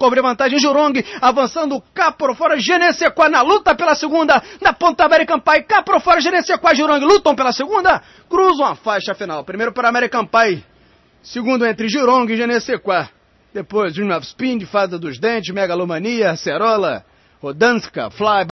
Cobre vantagem Jurong, avançando cá por fora, Genesequa na luta pela segunda, na ponta American Pie, cá por fora, Genesequa Jurong lutam pela segunda, cruzam a faixa final. Primeiro para American Pie, segundo entre Jurong e Genesequa. Depois, Dream of Spin, Fada dos Dentes, Megalomania, Cerola, Rodanska, Fly,